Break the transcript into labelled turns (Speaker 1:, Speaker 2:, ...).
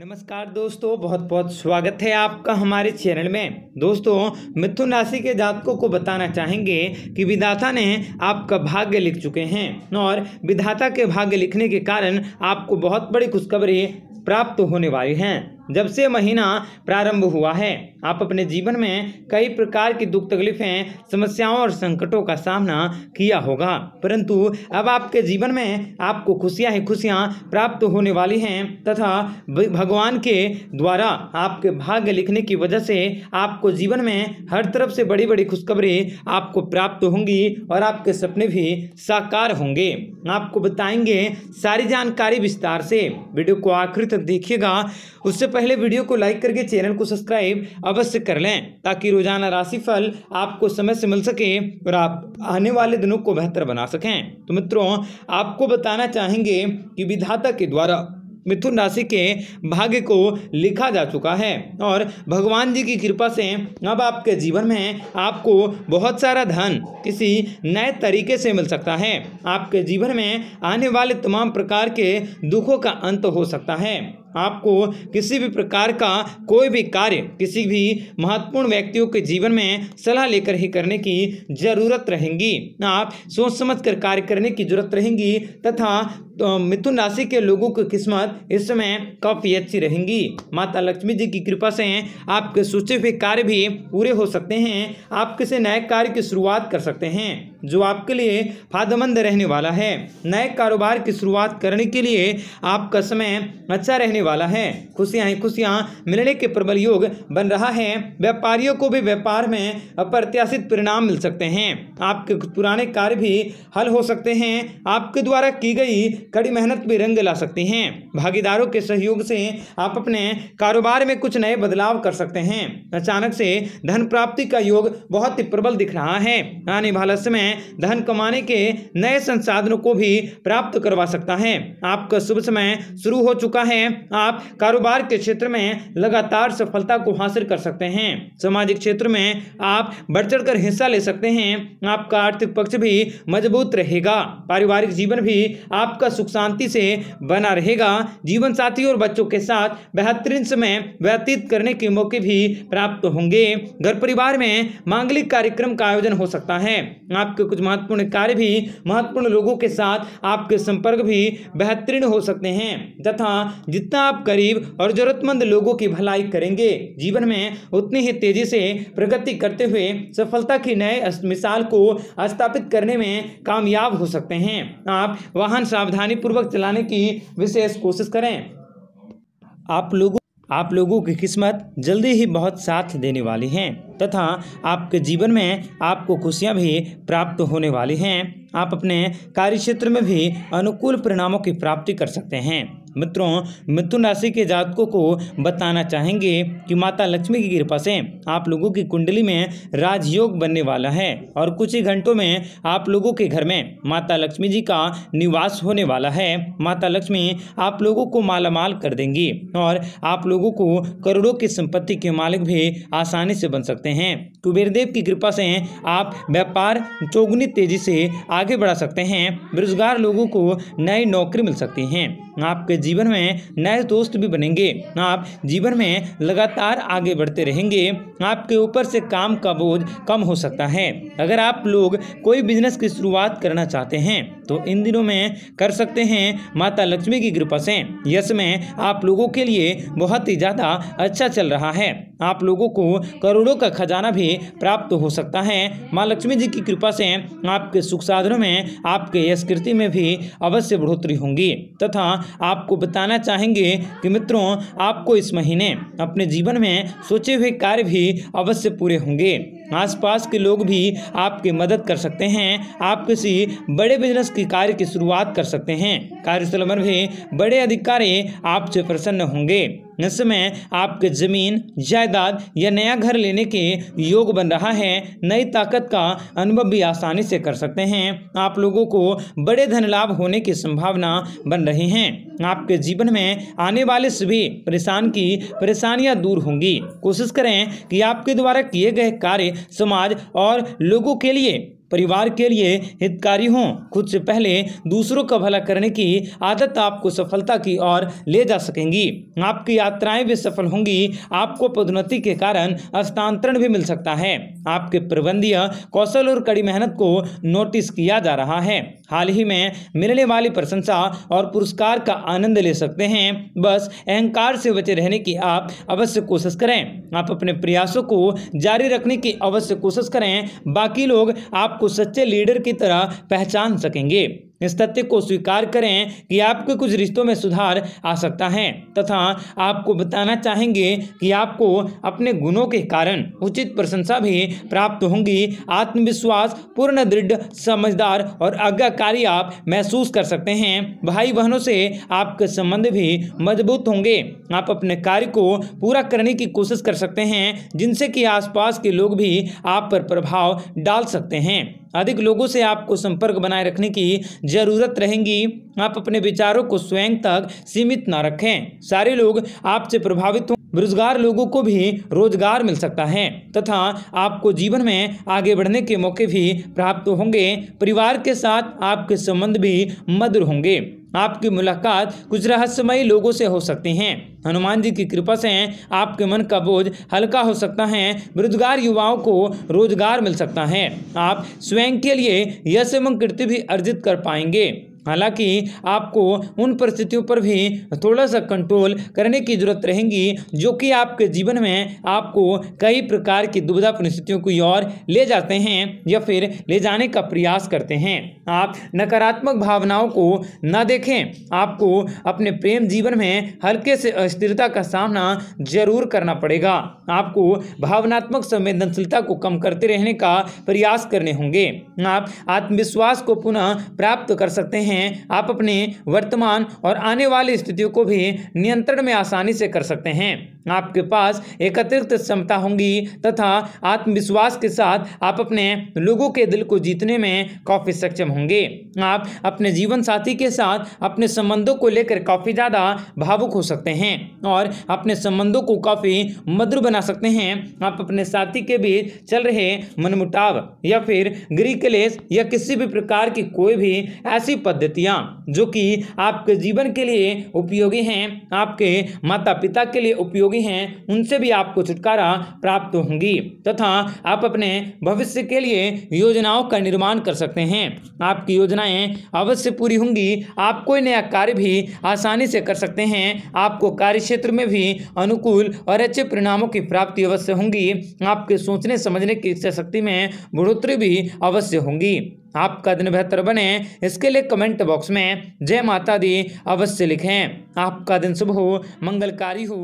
Speaker 1: नमस्कार दोस्तों बहुत बहुत स्वागत है आपका हमारे चैनल में दोस्तों मिथुन राशि के जातकों को बताना चाहेंगे कि विधाता ने आपका भाग्य लिख चुके हैं और विधाता के भाग्य लिखने के कारण आपको बहुत बड़ी खुशखबरी प्राप्त होने वाली हैं जब से महीना प्रारंभ हुआ है आप अपने जीवन में कई प्रकार की दुख तकलीफें समस्याओं और संकटों का सामना किया होगा परंतु अब आपके जीवन में आपको खुशियां ही खुशियां प्राप्त होने वाली हैं तथा भगवान के द्वारा आपके भाग्य लिखने की वजह से आपको जीवन में हर तरफ से बड़ी बड़ी खुशखबरी आपको प्राप्त होंगी और आपके सपने भी साकार होंगे आपको बताएंगे सारी जानकारी विस्तार से वीडियो को आखिर तक देखिएगा उससे पहले वीडियो को लाइक करके चैनल को सब्सक्राइब अवश्य कर लें ताकि रोजाना राशिफल आपको समय से मिल सके और आप आने वाले दिनों को बेहतर बना सकें तो मित्रों आपको बताना चाहेंगे कि विधाता के द्वारा मिथुन राशि के भाग्य को लिखा जा चुका है और भगवान जी की कृपा से अब आपके जीवन में आपको बहुत सारा धन किसी नए तरीके से मिल सकता है आपके जीवन में आने वाले तमाम प्रकार के दुखों का अंत हो सकता है आपको किसी भी प्रकार का कोई भी कार्य किसी भी महत्वपूर्ण व्यक्तियों के जीवन में सलाह लेकर ही करने की जरूरत रहेंगी आप सोच समझ कर कार्य करने की जरूरत रहेंगी तथा तो मिथुन राशि के लोगों की किस्मत इस समय काफ़ी अच्छी रहेंगी माता लक्ष्मी जी की कृपा से आपके सोचे हुए कार्य भी पूरे हो सकते हैं आप किसी नए कार्य की शुरुआत कर सकते हैं जो आपके लिए फायदेमंद रहने वाला है नए कारोबार की शुरुआत करने के लिए आपका समय अच्छा रहने वाला है खुशियाँ ही खुशियाँ मिलने के प्रबल योग बन रहा है व्यापारियों को भी व्यापार में अप्रत्याशित परिणाम मिल सकते हैं आपके पुराने कार्य भी हल हो सकते हैं आपके द्वारा की गई कड़ी मेहनत भी रंग ला सकती हैं भागीदारों के सहयोग से आप अपने कारोबार में कुछ नए बदलाव कर सकते हैं अचानक से धन प्राप्ति का योग बहुत ही प्रबल दिख रहा है आने वाला समय में धन कमाने के नए संसाधनों को भी प्राप्त करवा सकता है आपका शुभ समय शुरू हो चुका है आप कारोबार के क्षेत्र में लगातार सफलता को हासिल कर सकते हैं सामाजिक क्षेत्र में आप बढ़ चढ़ कर हिस्सा ले सकते हैं आपका आर्थिक पक्ष भी मजबूत रहेगा पारिवारिक जीवन भी आपका सुख शांति से बना रहेगा जीवन साथी और बच्चों के साथ बेहतरीन समय व्यतीत करने के मौके भी प्राप्त होंगे घर परिवार में मांगलिक कार्यक्रम का आयोजन हो सकता है आपके आपके कुछ महत्वपूर्ण कार्य भी महत्वपूर्ण लोगों के साथ आपके संपर्क भी बेहतरीन हो सकते हैं तथा जितना आप गरीब और जरूरतमंद लोगों की भलाई करेंगे जीवन में उतनी ही तेजी से प्रगति करते हुए सफलता की नए मिसाल को स्थापित करने में कामयाब हो सकते हैं आप वाहन सावधानी पूर्वक चलाने की विशेष कोशिश करें आप लोगों आप लोगों की किस्मत जल्दी ही बहुत साथ देने वाली है तथा आपके जीवन में आपको खुशियाँ भी प्राप्त होने वाली हैं आप अपने कार्य क्षेत्र में भी अनुकूल परिणामों की प्राप्ति कर सकते हैं मित्रों मिथुन राशि के जातकों को बताना चाहेंगे कि माता लक्ष्मी की कृपा से आप लोगों की कुंडली में राजयोग बनने वाला है और कुछ ही घंटों में आप लोगों के घर में माता लक्ष्मी जी का निवास होने वाला है माता लक्ष्मी आप लोगों को मालामाल कर देंगी और आप लोगों को करोड़ों की संपत्ति के मालिक भी आसानी से बन सकते हैं कुबेर देव की कृपा से आप व्यापार चौगुनी तेजी से आगे बढ़ा सकते हैं बेरोजगार लोगों को नई नौकरी मिल सकती है आपके जीवन में नए दोस्त भी बनेंगे आप जीवन में लगातार आगे बढ़ते रहेंगे आपके ऊपर से काम का बोझ कम हो सकता है अगर आप लोग कोई बिजनेस की शुरुआत करना चाहते हैं तो इन दिनों में कर सकते हैं माता लक्ष्मी की कृपा से यश में आप लोगों के लिए बहुत ही ज़्यादा अच्छा चल रहा है आप लोगों को करोड़ों का खजाना भी प्राप्त हो सकता है माँ लक्ष्मी जी की कृपा से आपके सुख साधनों में आपके यश कृति में भी अवश्य बढ़ोतरी होंगी तथा आपको बताना चाहेंगे कि मित्रों आपको इस महीने अपने जीवन में सोचे हुए कार्य भी अवश्य पूरे होंगे आसपास के लोग भी आपकी मदद कर सकते हैं आप किसी बड़े बिजनेस के कार्य की शुरुआत कर सकते हैं कार्यस्थल में भी बड़े अधिकारी आपसे प्रसन्न होंगे समय आपके ज़मीन जायदाद या नया घर लेने के योग बन रहा है नई ताकत का अनुभव भी आसानी से कर सकते हैं आप लोगों को बड़े धन लाभ होने की संभावना बन रही हैं आपके जीवन में आने वाले सभी परेशान की परेशानियां दूर होंगी कोशिश करें कि आपके द्वारा किए गए कार्य समाज और लोगों के लिए परिवार के लिए हितकारी हों खुद से पहले दूसरों का भला करने की आदत आपको सफलता की ओर ले जा सकेंगी आपकी यात्राएं भी सफल होंगी आपको पदोन्नति के कारण स्थानांतरण भी मिल सकता है आपके प्रबंधीय कौशल और कड़ी मेहनत को नोटिस किया जा रहा है हाल ही में मिलने वाली प्रशंसा और पुरस्कार का आनंद ले सकते हैं बस अहंकार से बचे रहने की आप अवश्य कोशिश करें आप अपने प्रयासों को जारी रखने की अवश्य कोशिश करें बाकी लोग आपको आपको सच्चे लीडर की तरह पहचान सकेंगे इस तथ्य को स्वीकार करें कि आपके कुछ रिश्तों में सुधार आ सकता है तथा आपको बताना चाहेंगे कि आपको अपने गुणों के कारण उचित प्रशंसा भी प्राप्त होंगी आत्मविश्वास पूर्ण दृढ़ समझदार और आज्ञाकारी आप महसूस कर सकते हैं भाई बहनों से आपके संबंध भी मजबूत होंगे आप अपने कार्य को पूरा करने की कोशिश कर सकते हैं जिनसे कि आसपास के लोग भी आप पर प्रभाव डाल सकते हैं अधिक लोगों से आपको संपर्क बनाए रखने की ज़रूरत रहेगी आप अपने विचारों को स्वयं तक सीमित न रखें सारे लोग आपसे प्रभावित हों बेरोजगार लोगों को भी रोजगार मिल सकता है तथा आपको जीवन में आगे बढ़ने के मौके भी प्राप्त होंगे परिवार के साथ आपके संबंध भी मधुर होंगे आपकी मुलाकात कुछ रहस्यमयी लोगों से हो सकती हैं हनुमान जी की कृपा से आपके मन का बोझ हल्का हो सकता है बेरोजगार युवाओं को रोजगार मिल सकता है आप स्वयं के लिए यश एवं कृति भी अर्जित कर पाएंगे हालांकि आपको उन परिस्थितियों पर भी थोड़ा सा कंट्रोल करने की जरूरत रहेगी जो कि आपके जीवन में आपको कई प्रकार की दुविधा परिस्थितियों की ओर ले जाते हैं या फिर ले जाने का प्रयास करते हैं आप नकारात्मक भावनाओं को न देखें आपको अपने प्रेम जीवन में हल्के से अस्थिरता का सामना जरूर करना पड़ेगा आपको भावनात्मक संवेदनशीलता को कम करते रहने का प्रयास करने होंगे आप आत्मविश्वास को पुनः प्राप्त कर सकते हैं हैं आप अपनी वर्तमान और आने वाली स्थितियों को भी नियंत्रण में आसानी से कर सकते हैं आपके पास एकत्रित क्षमता होंगी तथा आत्मविश्वास के साथ आप अपने लोगों के दिल को जीतने में काफ़ी सक्षम होंगे आप अपने जीवन साथी के साथ अपने संबंधों को लेकर काफ़ी ज़्यादा भावुक हो सकते हैं और अपने संबंधों को काफ़ी मधुर बना सकते हैं आप अपने साथी के बीच चल रहे मनमुटाव या फिर गृह क्लेश या किसी भी प्रकार की कोई भी ऐसी पद्धतियाँ जो कि आपके जीवन के लिए उपयोगी हैं आपके माता पिता के लिए उपयोगी योगी हैं उनसे भी आपको छुटकारा प्राप्त होंगी तथा आप अपने भविष्य के लिए योजनाओं का निर्माण कर सकते हैं आपकी योजनाएं अवश्य पूरी होंगी आप कोई नया कार्य भी आसानी से कर सकते हैं आपको कार्य क्षेत्र में भी अनुकूल और अच्छे परिणामों की प्राप्ति अवश्य होंगी आपके सोचने समझने की इच्छा शक्ति में बढ़ोतरी भी अवश्य होंगी आपका दिन बेहतर बने इसके लिए कमेंट बॉक्स में जय माता दी अवश्य लिखें आपका दिन शुभ हो मंगलकारी हो